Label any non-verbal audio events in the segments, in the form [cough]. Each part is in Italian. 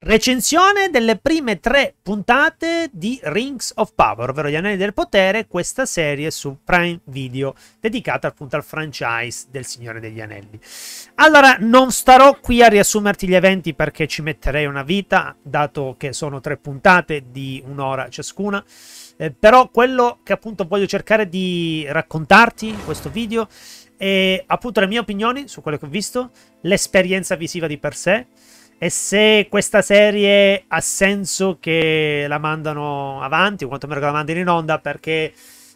Recensione delle prime tre puntate di Rings of Power, ovvero gli anelli del potere, questa serie su Prime Video dedicata appunto al franchise del Signore degli Anelli. Allora, non starò qui a riassumerti gli eventi perché ci metterei una vita, dato che sono tre puntate di un'ora ciascuna. Eh, però quello che appunto voglio cercare di raccontarti in questo video è appunto le mie opinioni su quello che ho visto, l'esperienza visiva di per sé, e se questa serie ha senso che la mandano avanti, o quantomeno che la mandino in onda, perché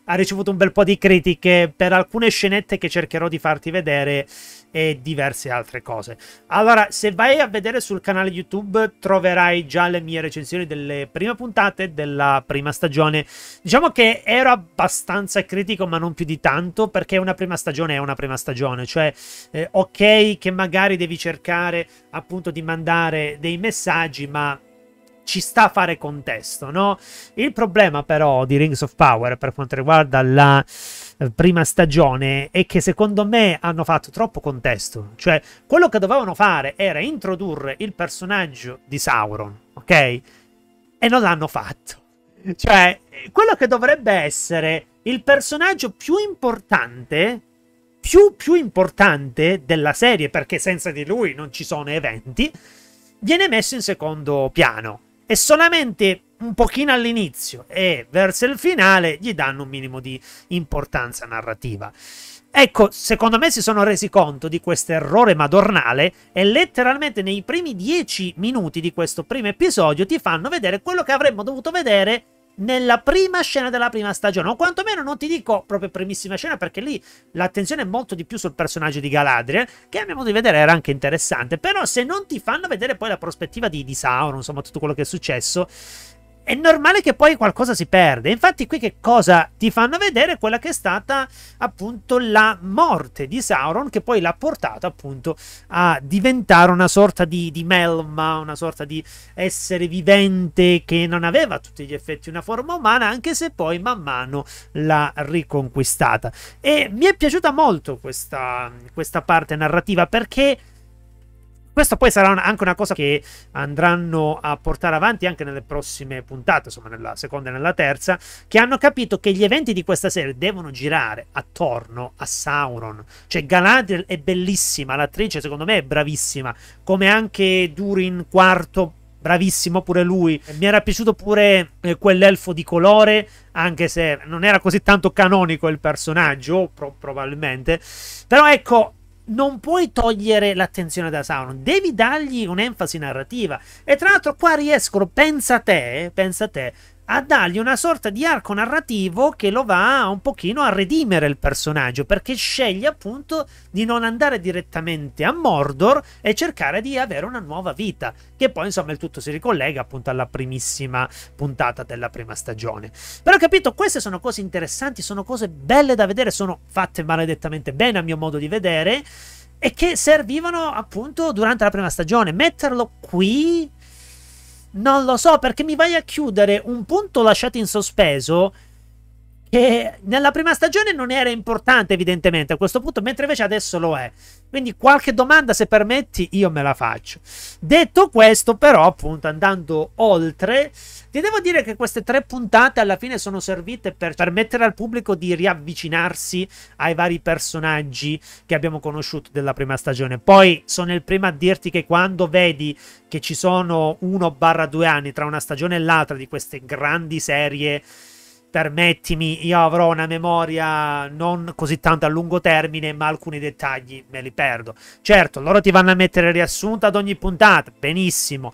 ha ricevuto un bel po' di critiche per alcune scenette che cercherò di farti vedere e diverse altre cose. Allora, se vai a vedere sul canale YouTube troverai già le mie recensioni delle prime puntate della prima stagione. Diciamo che ero abbastanza critico, ma non più di tanto, perché una prima stagione è una prima stagione, cioè eh, ok che magari devi cercare appunto di mandare dei messaggi, ma ci sta a fare contesto, no? Il problema però di Rings of Power per quanto riguarda la eh, prima stagione è che secondo me hanno fatto troppo contesto, cioè quello che dovevano fare era introdurre il personaggio di Sauron, ok? E non l'hanno fatto. Cioè, quello che dovrebbe essere il personaggio più importante più, più importante della serie, perché senza di lui non ci sono eventi, viene messo in secondo piano e solamente un pochino all'inizio e verso il finale gli danno un minimo di importanza narrativa. Ecco, secondo me si sono resi conto di questo errore madornale e letteralmente nei primi dieci minuti di questo primo episodio ti fanno vedere quello che avremmo dovuto vedere nella prima scena della prima stagione, o quantomeno non ti dico proprio primissima scena, perché lì l'attenzione è molto di più sul personaggio di Galadriel, che a mio modo di vedere era anche interessante, però se non ti fanno vedere poi la prospettiva di, di Sauron, insomma tutto quello che è successo, è normale che poi qualcosa si perde. Infatti, qui che cosa ti fanno vedere? Quella che è stata appunto la morte di Sauron, che poi l'ha portato appunto a diventare una sorta di, di melma, una sorta di essere vivente che non aveva tutti gli effetti una forma umana, anche se poi man mano l'ha riconquistata. E mi è piaciuta molto questa, questa parte narrativa perché questo poi sarà anche una cosa che andranno a portare avanti anche nelle prossime puntate, insomma nella seconda e nella terza, che hanno capito che gli eventi di questa serie devono girare attorno a Sauron. Cioè Galadriel è bellissima, l'attrice secondo me è bravissima, come anche Durin IV bravissimo pure lui. Mi era piaciuto pure eh, quell'elfo di colore, anche se non era così tanto canonico il personaggio, pro- probabilmente. Però ecco, non puoi togliere l'attenzione da Sauron, devi dargli un'enfasi narrativa. E tra l'altro qua riescono, pensa a te, eh, pensa a te, a dargli una sorta di arco narrativo che lo va un pochino a redimere il personaggio, perché sceglie appunto di non andare direttamente a Mordor e cercare di avere una nuova vita, che poi insomma il tutto si ricollega appunto alla primissima puntata della prima stagione. Però capito, queste sono cose interessanti, sono cose belle da vedere, sono fatte maledettamente bene a mio modo di vedere e che servivano appunto durante la prima stagione. Metterlo qui non lo so perché mi vai a chiudere un punto lasciato in sospeso che nella prima stagione non era importante evidentemente a questo punto, mentre invece adesso lo è. Quindi qualche domanda, se permetti, io me la faccio. Detto questo, però, appunto, andando oltre, ti devo dire che queste tre puntate alla fine sono servite per permettere al pubblico di riavvicinarsi ai vari personaggi che abbiamo conosciuto della prima stagione. Poi sono il primo a dirti che quando vedi che ci sono uno barra due anni tra una stagione e l'altra di queste grandi serie permettimi, io avrò una memoria non così tanto a lungo termine, ma alcuni dettagli me li perdo. Certo, loro ti vanno a mettere riassunto ad ogni puntata, benissimo.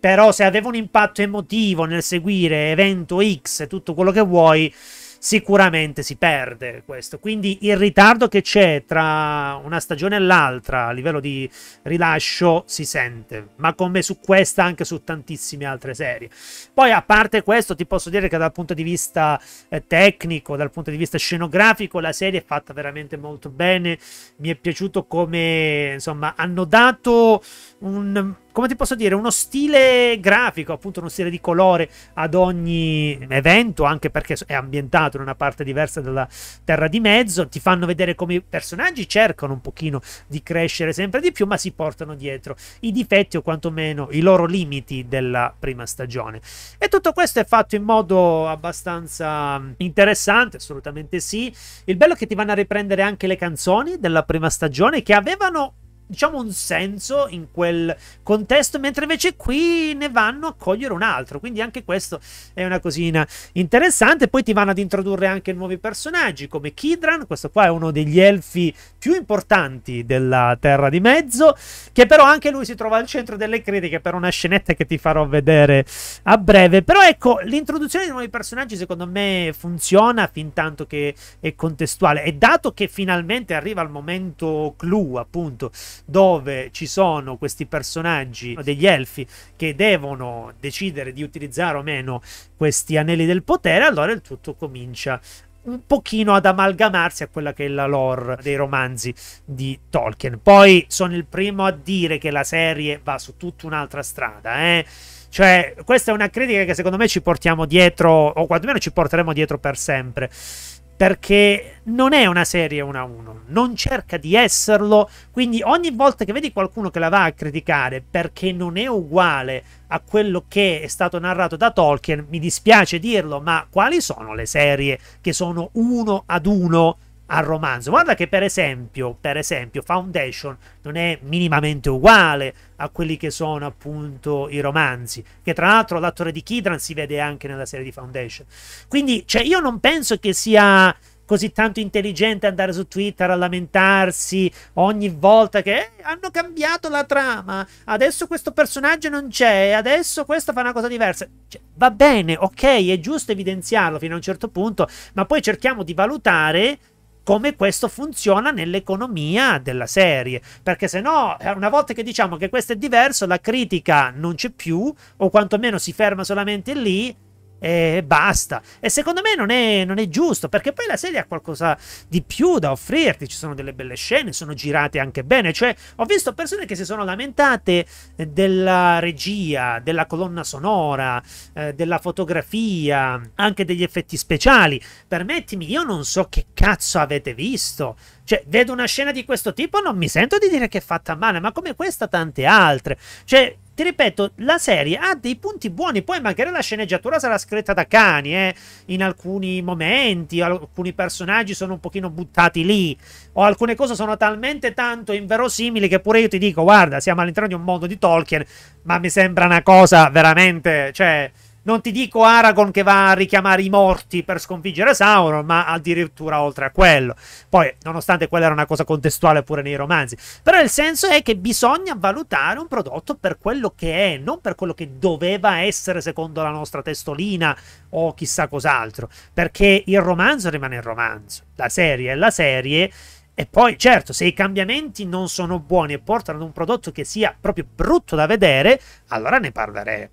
Però se aveva un impatto emotivo nel seguire evento X e tutto quello che vuoi, sicuramente si perde questo. Quindi il ritardo che c'è tra una stagione e l'altra a livello di rilascio si sente, ma come su questa anche su tantissime altre serie. Poi a parte questo ti posso dire che dal punto di vista eh, tecnico, dal punto di vista scenografico la serie è fatta veramente molto bene, mi è piaciuto come insomma hanno dato un come ti posso dire, uno stile grafico, appunto uno stile di colore ad ogni evento, anche perché è ambientato in una parte diversa della Terra di Mezzo, ti fanno vedere come i personaggi cercano un pochino di crescere sempre di più, ma si portano dietro i difetti o quantomeno i loro limiti della prima stagione. E tutto questo è fatto in modo abbastanza interessante, assolutamente sì. Il bello è che ti vanno a riprendere anche le canzoni della prima stagione che avevano diciamo un senso in quel contesto, mentre invece qui ne vanno a cogliere un altro. Quindi anche questo è una cosina interessante. Poi ti vanno ad introdurre anche nuovi personaggi come Kidran, questo qua è uno degli elfi più importanti della Terra di Mezzo, che però anche lui si trova al centro delle critiche per una scenetta che ti farò vedere a breve. Però ecco, l'introduzione di nuovi personaggi secondo me funziona fin tanto che è contestuale e dato che finalmente arriva il momento clou appunto dove ci sono questi personaggi degli elfi che devono decidere di utilizzare o meno questi anelli del potere, allora il tutto comincia un pochino ad amalgamarsi a quella che è la lore dei romanzi di Tolkien. Poi sono il primo a dire che la serie va su tutta un'altra strada, eh. Cioè, questa è una critica che secondo me ci portiamo dietro, o quantomeno ci porteremo dietro per sempre perché non è una serie 1 a 1, non cerca di esserlo, quindi ogni volta che vedi qualcuno che la va a criticare perché non è uguale a quello che è stato narrato da Tolkien, mi dispiace dirlo, ma quali sono le serie che sono uno ad uno al romanzo. Guarda che per esempio, per esempio Foundation non è minimamente uguale a quelli che sono appunto i romanzi, che tra l'altro l'attore di Kidran si vede anche nella serie di Foundation. Quindi cioè, io non penso che sia così tanto intelligente andare su Twitter a lamentarsi ogni volta che eh, hanno cambiato la trama, adesso questo personaggio non c'è, adesso questo fa una cosa diversa. Cioè, va bene, ok, è giusto evidenziarlo fino a un certo punto, ma poi cerchiamo di valutare come questo funziona nell'economia della serie. Perché se no, eh, una volta che diciamo che questo è diverso, la critica non c'è più, o quantomeno si ferma solamente lì e basta. E secondo me non è, non è, giusto, perché poi la serie ha qualcosa di più da offrirti. Ci sono delle belle scene, sono girate anche bene. Cioè, ho visto persone che si sono lamentate eh, della regia, della colonna sonora, eh, della fotografia, anche degli effetti speciali. Permettimi, io non so che cazzo avete visto. Cioè, vedo una scena di questo tipo, non mi sento di dire che è fatta male, ma come questa tante altre. Cioè, ti ripeto, la serie ha dei punti buoni, poi magari la sceneggiatura sarà scritta da cani, eh, in alcuni momenti, alcuni personaggi sono un pochino buttati lì, o alcune cose sono talmente tanto inverosimili che pure io ti dico, guarda, siamo all'interno di un mondo di Tolkien, ma mi sembra una cosa veramente, cioè, non ti dico Aragorn che va a richiamare i morti per sconfiggere Sauron, ma addirittura oltre a quello. Poi, nonostante quella era una cosa contestuale pure nei romanzi. Però il senso è che bisogna valutare un prodotto per quello che è, non per quello che doveva essere secondo la nostra testolina o chissà cos'altro. Perché il romanzo rimane il romanzo, la serie è la serie. E poi, certo, se i cambiamenti non sono buoni e portano ad un prodotto che sia proprio brutto da vedere, allora ne parleremo.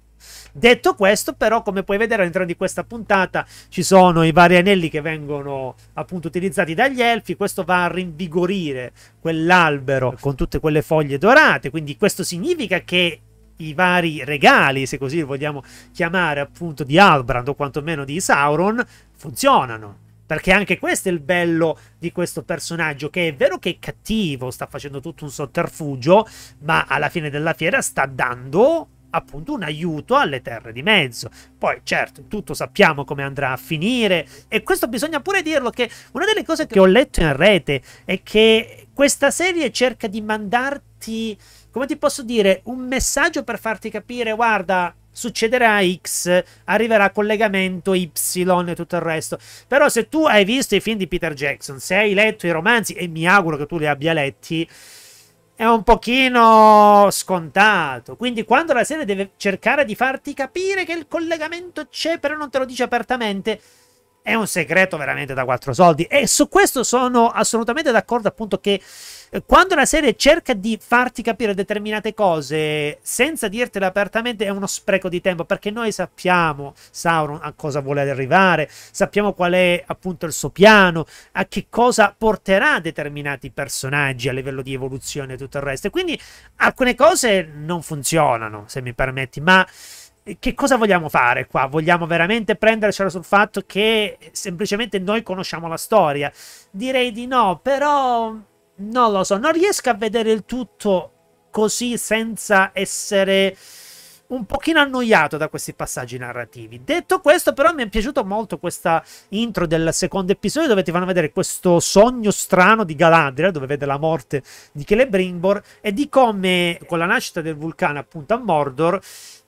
Detto questo, però, come puoi vedere all'interno di questa puntata ci sono i vari anelli che vengono appunto utilizzati dagli elfi. Questo va a rinvigorire quell'albero con tutte quelle foglie dorate. Quindi, questo significa che i vari regali, se così vogliamo chiamare, appunto di Albrand o quantomeno di Sauron, funzionano. Perché anche questo è il bello di questo personaggio, che è vero che è cattivo, sta facendo tutto un sotterfugio, ma alla fine della fiera sta dando appunto un aiuto alle terre di mezzo. Poi certo, tutto sappiamo come andrà a finire e questo bisogna pure dirlo che una delle cose che ho letto in rete è che questa serie cerca di mandarti, come ti posso dire, un messaggio per farti capire, guarda, succederà X, arriverà collegamento Y e tutto il resto. Però se tu hai visto i film di Peter Jackson, se hai letto i romanzi e mi auguro che tu li abbia letti, è un pochino scontato. Quindi quando la serie deve cercare di farti capire che il collegamento c'è, però non te lo dice apertamente, è un segreto veramente da quattro soldi. E su questo sono assolutamente d'accordo, appunto, che quando la serie cerca di farti capire determinate cose senza dirtele apertamente è uno spreco di tempo perché noi sappiamo Sauron a cosa vuole arrivare, sappiamo qual è appunto il suo piano, a che cosa porterà determinati personaggi a livello di evoluzione e tutto il resto. quindi alcune cose non funzionano, se mi permetti, ma eh, che cosa vogliamo fare qua? Vogliamo veramente prendercela sul fatto che semplicemente noi conosciamo la storia? Direi di no, però non lo so, non riesco a vedere il tutto così senza essere un pochino annoiato da questi passaggi narrativi. Detto questo, però, mi è piaciuto molto questa intro del secondo episodio dove ti fanno vedere questo sogno strano di Galadriel, dove vede la morte di Celebrimbor e di come con la nascita del vulcano appunto a Mordor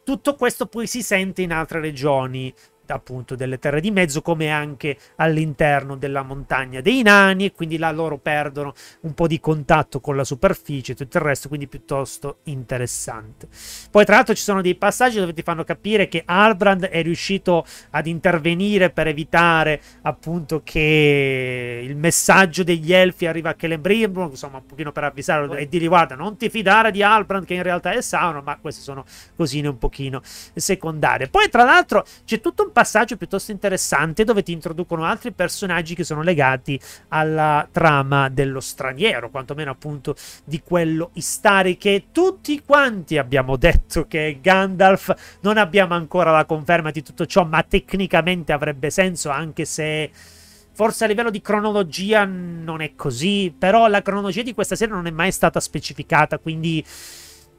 tutto questo poi si sente in altre regioni appunto delle terre di mezzo come anche all'interno della montagna dei nani e quindi là loro perdono un po' di contatto con la superficie e tutto il resto quindi piuttosto interessante poi tra l'altro ci sono dei passaggi dove ti fanno capire che Albrand è riuscito ad intervenire per evitare appunto che il messaggio degli elfi arriva a Celebrimbor insomma un pochino per avvisarlo e dirgli guarda non ti fidare di Albrand che in realtà è Sauron ma queste sono cosine un pochino secondarie poi tra l'altro c'è tutto un passaggio passaggio piuttosto interessante dove ti introducono altri personaggi che sono legati alla trama dello straniero, quantomeno appunto di quello Istari che tutti quanti abbiamo detto che è Gandalf, non abbiamo ancora la conferma di tutto ciò, ma tecnicamente avrebbe senso anche se Forse a livello di cronologia non è così, però la cronologia di questa serie non è mai stata specificata, quindi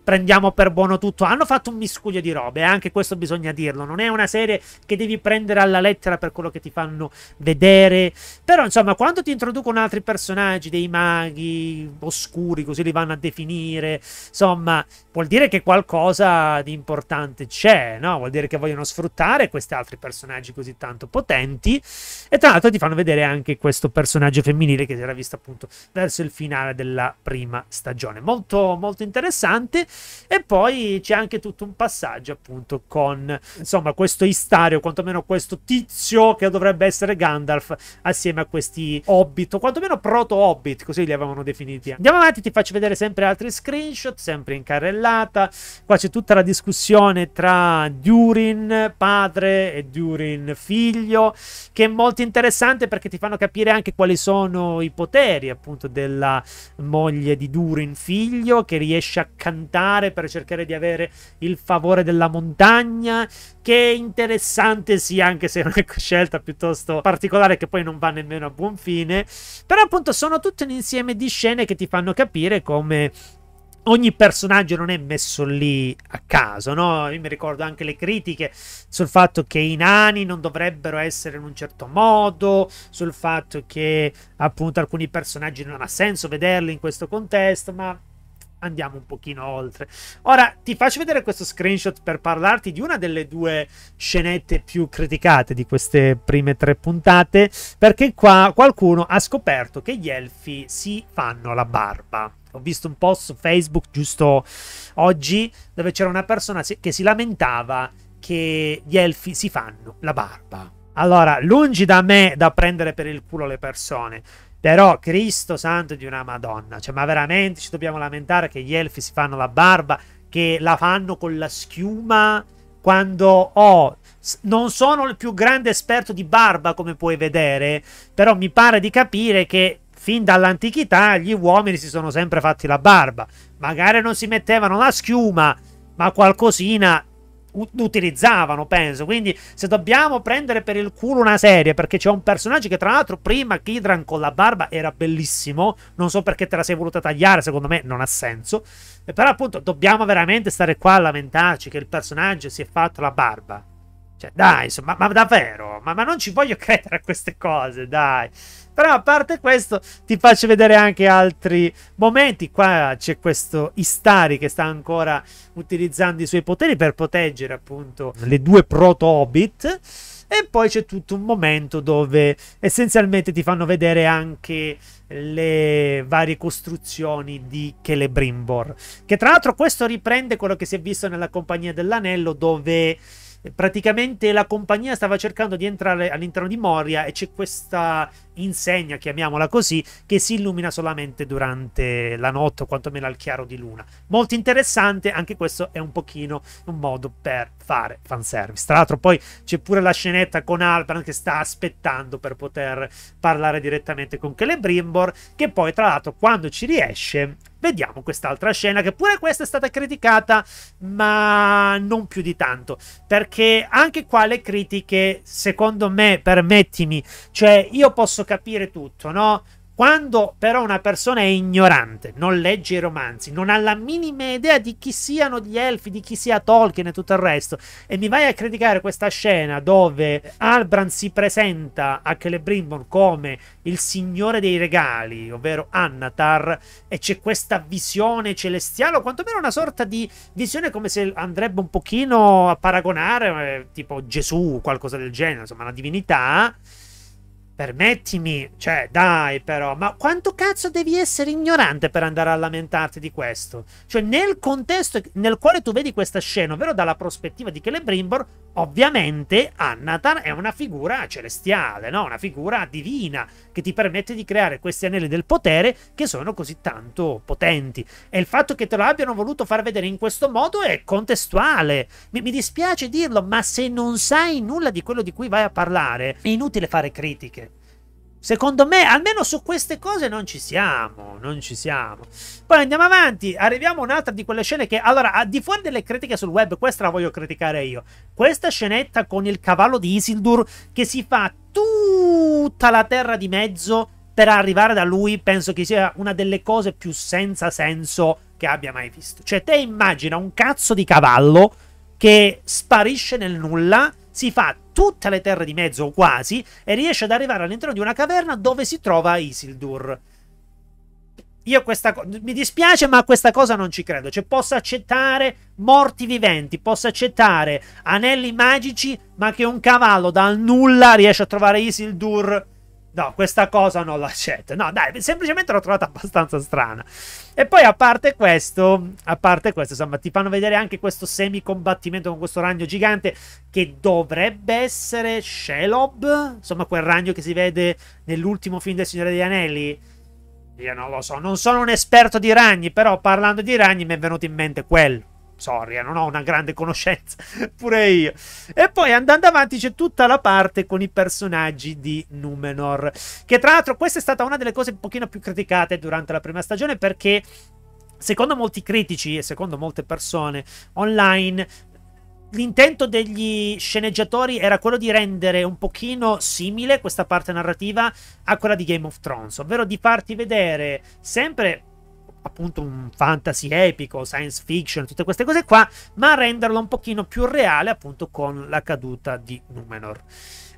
prendiamo per buono tutto. Hanno fatto un miscuglio di robe, eh, anche questo bisogna dirlo. Non è una serie che devi prendere alla lettera per quello che ti fanno vedere. Però, insomma, quando ti introducono altri personaggi, dei maghi oscuri, così li vanno a definire, insomma, vuol dire che qualcosa di importante c'è, no? Vuol dire che vogliono sfruttare questi altri personaggi così tanto potenti. E tra l'altro ti fanno vedere anche questo personaggio femminile che si era visto appunto verso il finale della prima stagione. Molto, molto interessante. E poi c'è anche tutto un passaggio, appunto, con insomma questo istario, quantomeno questo tizio che dovrebbe essere Gandalf, assieme a questi hobbit, o quantomeno proto-hobbit, così li avevano definiti. Andiamo avanti, ti faccio vedere sempre altri screenshot, sempre in carrellata. Qua c'è tutta la discussione tra Durin padre e Durin figlio, che è molto interessante perché ti fanno capire anche quali sono i poteri, appunto, della moglie di Durin figlio, che riesce a cantare pescare per cercare di avere il favore della montagna, che è interessante sì, anche se è una scelta piuttosto particolare che poi non va nemmeno a buon fine, però appunto sono tutto un insieme di scene che ti fanno capire come ogni personaggio non è messo lì a caso, no? Io mi ricordo anche le critiche sul fatto che i nani non dovrebbero essere in un certo modo, sul fatto che appunto alcuni personaggi non ha senso vederli in questo contesto, ma andiamo un pochino oltre. Ora ti faccio vedere questo screenshot per parlarti di una delle due scenette più criticate di queste prime tre puntate, perché qua qualcuno ha scoperto che gli elfi si fanno la barba. Ho visto un post su Facebook giusto oggi dove c'era una persona che si lamentava che gli elfi si fanno la barba. Allora, lungi da me da prendere per il culo le persone. Però Cristo santo di una Madonna, cioè ma veramente ci dobbiamo lamentare che gli elfi si fanno la barba, che la fanno con la schiuma quando oh, non sono il più grande esperto di barba come puoi vedere, però mi pare di capire che fin dall'antichità gli uomini si sono sempre fatti la barba. Magari non si mettevano la schiuma, ma qualcosina utilizzavano, penso. Quindi, se dobbiamo prendere per il culo una serie, perché c'è un personaggio che, tra l'altro, prima Kidran con la barba era bellissimo. Non so perché te la sei voluta tagliare, secondo me non ha senso. però, appunto, dobbiamo veramente stare qua a lamentarci che il personaggio si è fatto la barba. Cioè, dai, insomma, ma, ma davvero? Ma, ma non ci voglio credere a queste cose, dai. Però a parte questo, ti faccio vedere anche altri momenti. Qua c'è questo Istari che sta ancora utilizzando i suoi poteri per proteggere appunto le due proto-hobbit. E poi c'è tutto un momento dove essenzialmente ti fanno vedere anche le varie costruzioni di Celebrimbor. Che tra l'altro questo riprende quello che si è visto nella Compagnia dell'Anello dove praticamente la compagnia stava cercando di entrare all'interno di Moria e c'è questa insegna, chiamiamola così, che si illumina solamente durante la notte o quantomeno al chiaro di luna. Molto interessante, anche questo è un pochino un modo per fare fanservice. Tra l'altro poi c'è pure la scenetta con Alban che sta aspettando per poter parlare direttamente con Celebrimbor, che poi tra l'altro quando ci riesce Vediamo quest'altra scena, che pure questa è stata criticata, ma non più di tanto. Perché anche qua le critiche, secondo me, permettimi, cioè io posso capire tutto, no? Quando però una persona è ignorante, non legge i romanzi, non ha la minima idea di chi siano gli elfi, di chi sia Tolkien e tutto il resto, e mi vai a criticare questa scena dove Albran si presenta a Celebrimbor come il signore dei regali, ovvero Annatar, e c'è questa visione celestiale, o quantomeno una sorta di visione come se andrebbe un pochino a paragonare, eh, tipo Gesù, qualcosa del genere, insomma, una divinità. Permettimi, cioè, dai però, ma quanto cazzo devi essere ignorante per andare a lamentarti di questo? Cioè, nel contesto nel quale tu vedi questa scena, ovvero dalla prospettiva di Celebrimbor, ovviamente Annatar è una figura celestiale, no? Una figura divina che ti permette di creare questi anelli del potere che sono così tanto potenti. E il fatto che te lo abbiano voluto far vedere in questo modo è contestuale. Mi, mi dispiace dirlo, ma se non sai nulla di quello di cui vai a parlare, è inutile fare critiche. Secondo me, almeno su queste cose non ci siamo, non ci siamo. Poi andiamo avanti, arriviamo a un'altra di quelle scene che... Allora, di fuori delle critiche sul web, questa la voglio criticare io. Questa scenetta con il cavallo di Isildur che si fa tutta la terra di mezzo per arrivare da lui, penso che sia una delle cose più senza senso che abbia mai visto. Cioè, te immagina un cazzo di cavallo che sparisce nel nulla si fa tutte le terre di mezzo, o quasi, e riesce ad arrivare all'interno di una caverna dove si trova Isildur. Io questa Mi dispiace, ma questa cosa non ci credo. Cioè, posso accettare morti viventi, posso accettare anelli magici, ma che un cavallo dal nulla riesce a trovare Isildur No, questa cosa non l'accetto. No, dai, semplicemente l'ho trovata abbastanza strana. E poi, a parte questo, a parte questo, insomma, ti fanno vedere anche questo semi-combattimento con questo ragno gigante che dovrebbe essere Shelob, insomma, quel ragno che si vede nell'ultimo film del Signore degli Anelli. Io non lo so, non sono un esperto di ragni, però parlando di ragni mi è venuto in mente quello. Soria, eh, non ho una grande conoscenza, [laughs] pure io. E poi andando avanti c'è tutta la parte con i personaggi di Numenor, che tra l'altro questa è stata una delle cose un pochino più criticate durante la prima stagione perché... Secondo molti critici e secondo molte persone online, l'intento degli sceneggiatori era quello di rendere un pochino simile questa parte narrativa a quella di Game of Thrones, ovvero di farti vedere sempre appunto un fantasy epico, science fiction, tutte queste cose qua, ma renderlo un pochino più reale appunto con la caduta di Numenor.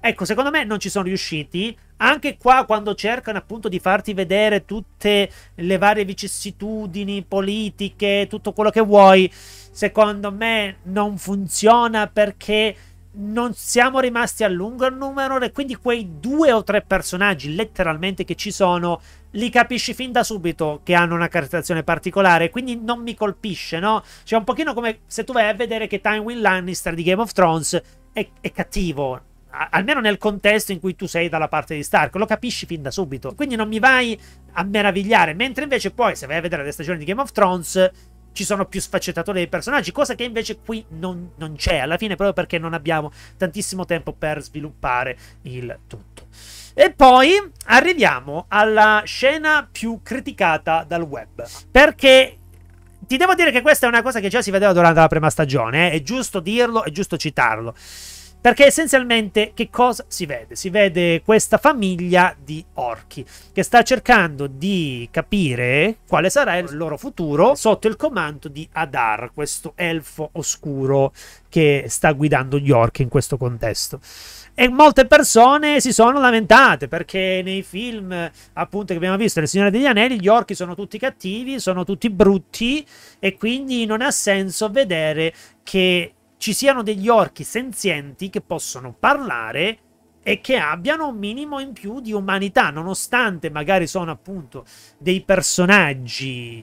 Ecco, secondo me non ci sono riusciti. Anche qua, quando cercano appunto di farti vedere tutte le varie vicissitudini politiche, tutto quello che vuoi, secondo me non funziona perché non siamo rimasti a lungo a numero e quindi quei due o tre personaggi letteralmente che ci sono li capisci fin da subito che hanno una caratterizzazione particolare quindi non mi colpisce no? Cioè un pochino come se tu vai a vedere che Tywin Lannister di Game of Thrones è, è cattivo almeno nel contesto in cui tu sei dalla parte di Stark, lo capisci fin da subito. Quindi non mi vai a meravigliare, mentre invece poi se vai a vedere le stagioni di Game of Thrones ci sono più sfaccettature dei personaggi, cosa che invece qui non, non c'è, alla fine proprio perché non abbiamo tantissimo tempo per sviluppare il tutto. E poi arriviamo alla scena più criticata dal web, perché ti devo dire che questa è una cosa che già si vedeva durante la prima stagione, eh? è giusto dirlo, è giusto citarlo. Perché essenzialmente che cosa si vede? Si vede questa famiglia di orchi che sta cercando di capire quale sarà il loro futuro sotto il comando di Adar, questo elfo oscuro che sta guidando gli orchi in questo contesto. E molte persone si sono lamentate perché nei film, appunto, che abbiamo visto, nel Signore degli Anelli, gli orchi sono tutti cattivi, sono tutti brutti e quindi non ha senso vedere che ci siano degli orchi senzienti che possono parlare e che abbiano un minimo in più di umanità, nonostante magari sono appunto dei personaggi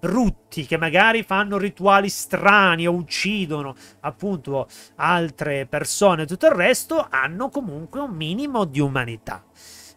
brutti che magari fanno rituali strani o uccidono appunto altre persone e tutto il resto, hanno comunque un minimo di umanità.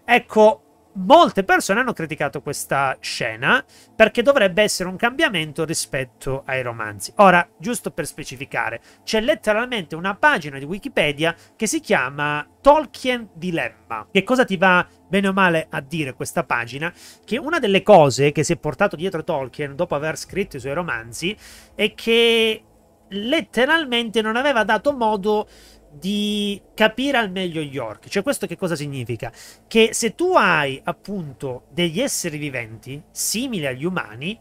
Ecco, molte persone hanno criticato questa scena perché dovrebbe essere un cambiamento rispetto ai romanzi. Ora, giusto per specificare, c'è letteralmente una pagina di Wikipedia che si chiama Tolkien Dilemma. Che cosa ti va bene o male a dire questa pagina? Che una delle cose che si è portato dietro Tolkien dopo aver scritto i suoi romanzi è che letteralmente non aveva dato modo di capire al meglio gli orchi. Cioè, questo che cosa significa? Che se tu hai appunto degli esseri viventi simili agli umani,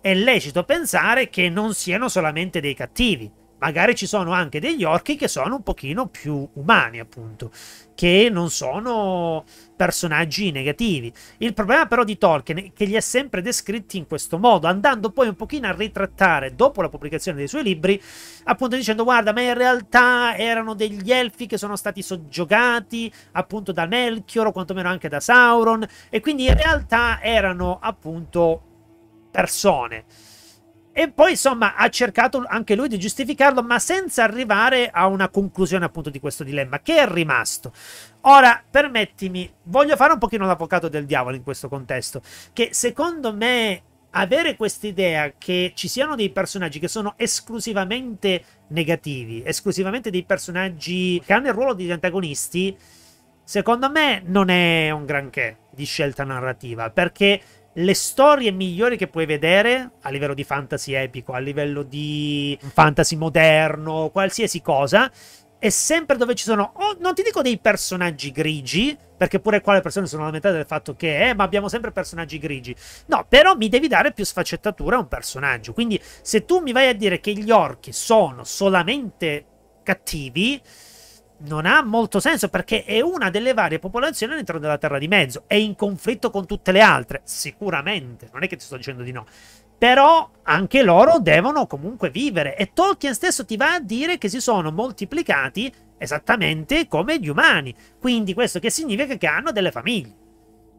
è lecito pensare che non siano solamente dei cattivi magari ci sono anche degli orchi che sono un pochino più umani, appunto, che non sono personaggi negativi. Il problema però di Tolkien è che li ha sempre descritti in questo modo, andando poi un pochino a ritrattare dopo la pubblicazione dei suoi libri, appunto dicendo guarda, ma in realtà erano degli elfi che sono stati soggiogati appunto da Melchior o quantomeno anche da Sauron e quindi in realtà erano appunto persone. E poi, insomma, ha cercato anche lui di giustificarlo, ma senza arrivare a una conclusione appunto di questo dilemma, che è rimasto. Ora, permettimi, voglio fare un pochino l'avvocato del diavolo in questo contesto, che secondo me avere quest'idea che ci siano dei personaggi che sono esclusivamente negativi, esclusivamente dei personaggi che hanno il ruolo di antagonisti, secondo me non è un granché di scelta narrativa, perché le storie migliori che puoi vedere a livello di fantasy epico, a livello di fantasy moderno, qualsiasi cosa, è sempre dove ci sono, oh, non ti dico dei personaggi grigi, perché pure qua le persone sono lamentate del fatto che, eh, ma abbiamo sempre personaggi grigi. No, però mi devi dare più sfaccettatura a un personaggio. Quindi se tu mi vai a dire che gli orchi sono solamente cattivi, non ha molto senso perché è una delle varie popolazioni all'interno della Terra di Mezzo, è in conflitto con tutte le altre, sicuramente, non è che ti sto dicendo di no. Però anche loro devono comunque vivere e Tolkien stesso ti va a dire che si sono moltiplicati esattamente come gli umani. Quindi questo che significa che hanno delle famiglie.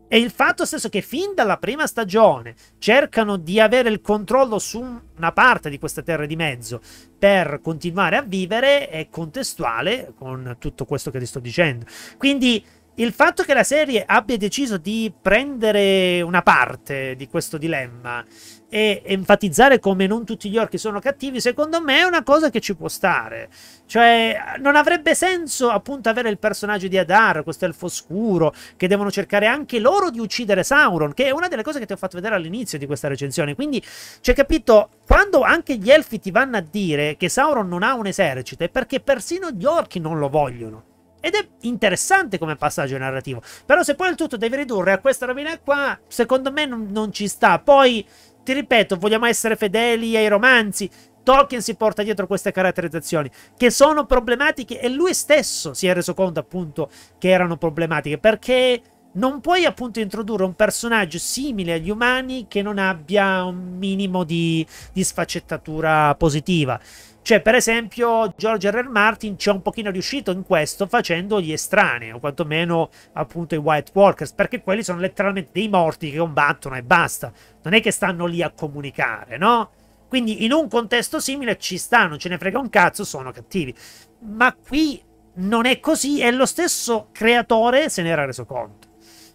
E il fatto stesso che fin dalla prima stagione cercano di avere il controllo su una parte di queste terre di mezzo per continuare a vivere è contestuale con tutto questo che ti sto dicendo. Quindi il fatto che la serie abbia deciso di prendere una parte di questo dilemma e enfatizzare come non tutti gli orchi sono cattivi, secondo me è una cosa che ci può stare. Cioè, non avrebbe senso appunto avere il personaggio di Adar, questo elfo oscuro, che devono cercare anche loro di uccidere Sauron, che è una delle cose che ti ho fatto vedere all'inizio di questa recensione. Quindi, c'è capito, quando anche gli elfi ti vanno a dire che Sauron non ha un esercito, è perché persino gli orchi non lo vogliono. Ed è interessante come passaggio narrativo. Però se poi il tutto devi ridurre a questa rovina qua, secondo me non, non ci sta. Poi, ti ripeto, vogliamo essere fedeli ai romanzi. Tolkien si porta dietro queste caratterizzazioni che sono problematiche e lui stesso si è reso conto appunto che erano problematiche perché non puoi appunto introdurre un personaggio simile agli umani che non abbia un minimo di, di sfaccettatura positiva. Cioè, per esempio, George R. R. Martin ci è un pochino riuscito in questo facendo gli estranei, o quantomeno appunto i White Walkers, perché quelli sono letteralmente dei morti che combattono e basta. Non è che stanno lì a comunicare, no? Quindi in un contesto simile ci stanno, ce ne frega un cazzo, sono cattivi. Ma qui non è così e lo stesso creatore se ne era reso conto.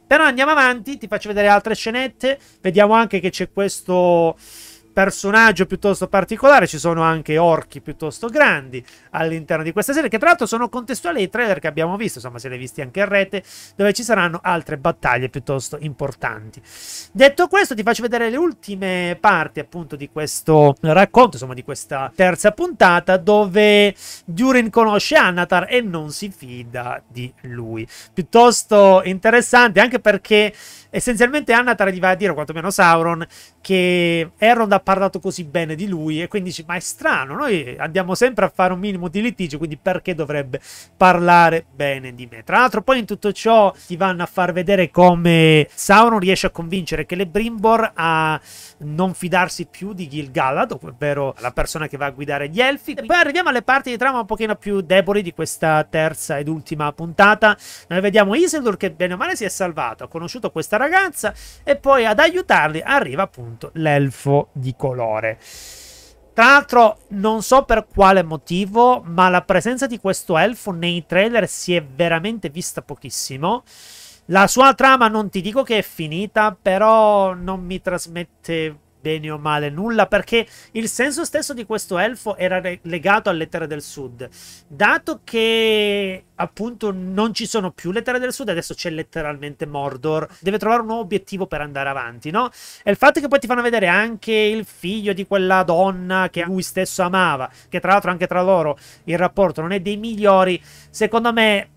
Però andiamo avanti, ti faccio vedere altre scenette, vediamo anche che c'è questo personaggio piuttosto particolare, ci sono anche orchi piuttosto grandi all'interno di questa serie, che tra l'altro sono contestuali ai trailer che abbiamo visto, insomma se li hai visti anche in rete, dove ci saranno altre battaglie piuttosto importanti. Detto questo ti faccio vedere le ultime parti appunto di questo racconto, insomma di questa terza puntata, dove Durin conosce Anatar e non si fida di lui. Piuttosto interessante anche perché Essenzialmente Annatar gli va a dire, o quantomeno Sauron, che Erond ha parlato così bene di lui e quindi dice, ma è strano, noi andiamo sempre a fare un minimo di litigio, quindi perché dovrebbe parlare bene di me? Tra l'altro poi in tutto ciò ti vanno a far vedere come Sauron riesce a convincere che le Brimbor a non fidarsi più di Gil-galad, ovvero la persona che va a guidare gli elfi. E poi arriviamo alle parti di trama un pochino più deboli di questa terza ed ultima puntata. Noi vediamo Isildur che bene o male si è salvato, ha conosciuto questa ragazza e poi ad aiutarli arriva appunto l'elfo di colore. Tra l'altro, non so per quale motivo, ma la presenza di questo elfo nei trailer si è veramente vista pochissimo. La sua trama non ti dico che è finita, però non mi trasmette bene o male nulla, perché il senso stesso di questo elfo era legato alle terre del sud. Dato che appunto non ci sono più le terre del sud, adesso c'è letteralmente Mordor, deve trovare un nuovo obiettivo per andare avanti, no? E il fatto che poi ti fanno vedere anche il figlio di quella donna che lui stesso amava, che tra l'altro anche tra loro il rapporto non è dei migliori, secondo me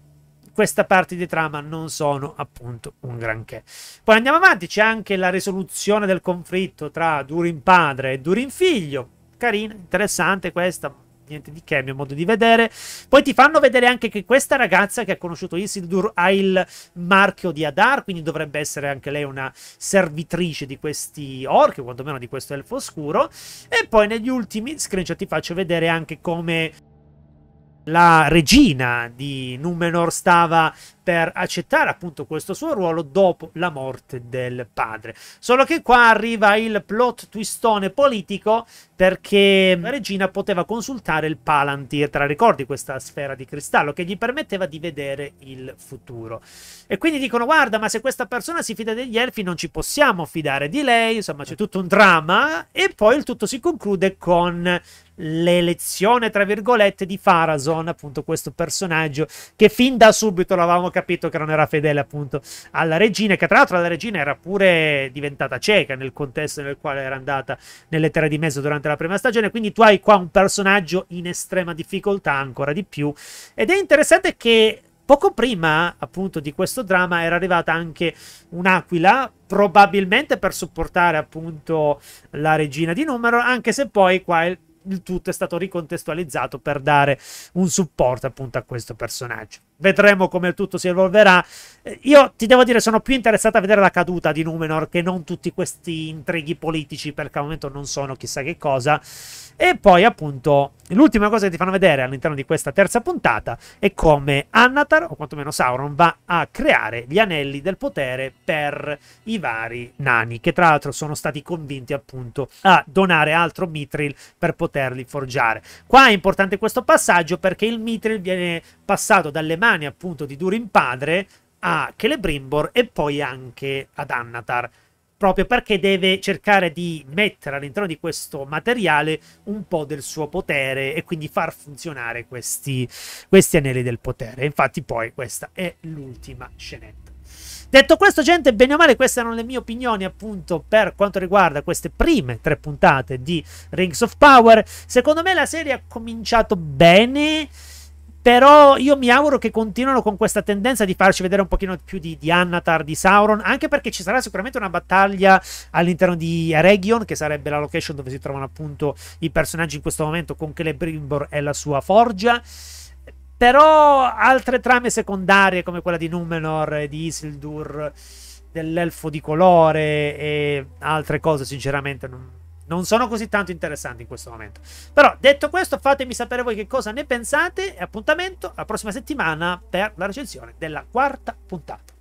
questa parte di trama non sono appunto un granché. Poi andiamo avanti, c'è anche la risoluzione del conflitto tra Durin padre e Durin figlio. Carina, interessante questa, niente di che, a mio modo di vedere. Poi ti fanno vedere anche che questa ragazza che ha conosciuto Isildur ha il marchio di Adar, quindi dovrebbe essere anche lei una servitrice di questi orchi, o quantomeno di questo elfo oscuro. E poi negli ultimi screenshot ti faccio vedere anche come la regina di Numenor stava per accettare appunto questo suo ruolo dopo la morte del padre. Solo che qua arriva il plot twistone politico perché la regina poteva consultare il Palantir, tra ricordi questa sfera di cristallo, che gli permetteva di vedere il futuro. E quindi dicono guarda ma se questa persona si fida degli elfi non ci possiamo fidare di lei, insomma c'è tutto un dramma e poi il tutto si conclude con l'elezione tra virgolette di Farazon, appunto questo personaggio che fin da subito l'avevamo capito che non era fedele appunto alla regina, che tra l'altro la regina era pure diventata cieca nel contesto nel quale era andata nelle terre di mezzo durante la prima stagione, quindi tu hai qua un personaggio in estrema difficoltà ancora di più ed è interessante che Poco prima, appunto, di questo dramma era arrivata anche un'aquila, probabilmente per supportare, appunto, la regina di numero, anche se poi qua il, il tutto è stato ricontestualizzato per dare un supporto, appunto, a questo personaggio vedremo come tutto si evolverà. Eh, io ti devo dire, sono più interessato a vedere la caduta di Numenor che non tutti questi intrighi politici, perché al momento non sono chissà che cosa. E poi, appunto, l'ultima cosa che ti fanno vedere all'interno di questa terza puntata è come Annatar, o quantomeno Sauron, va a creare gli anelli del potere per i vari nani, che tra l'altro sono stati convinti, appunto, a donare altro Mithril per poterli forgiare. Qua è importante questo passaggio perché il Mithril viene passato dalle mani appunto di Durin padre a Celebrimbor e poi anche ad Annatar proprio perché deve cercare di mettere all'interno di questo materiale un po' del suo potere e quindi far funzionare questi, questi anelli del potere. Infatti poi questa è l'ultima scenetta. Detto questo, gente, bene o male, queste erano le mie opinioni appunto per quanto riguarda queste prime tre puntate di Rings of Power. Secondo me la serie ha cominciato bene però io mi auguro che continuino con questa tendenza di farci vedere un pochino più di, di Annatar, di Sauron, anche perché ci sarà sicuramente una battaglia all'interno di Region, che sarebbe la location dove si trovano appunto i personaggi in questo momento con Celebrimbor e la sua forgia. Però altre trame secondarie come quella di Numenor, di Isildur, dell'elfo di colore e altre cose sinceramente non non sono così tanto interessanti in questo momento. Però detto questo, fatemi sapere voi che cosa ne pensate e appuntamento la prossima settimana per la recensione della quarta puntata.